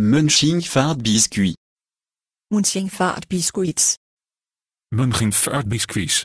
Munching biscuits. biscuit. Munching Mönchengvaartbiscuits. biscuits.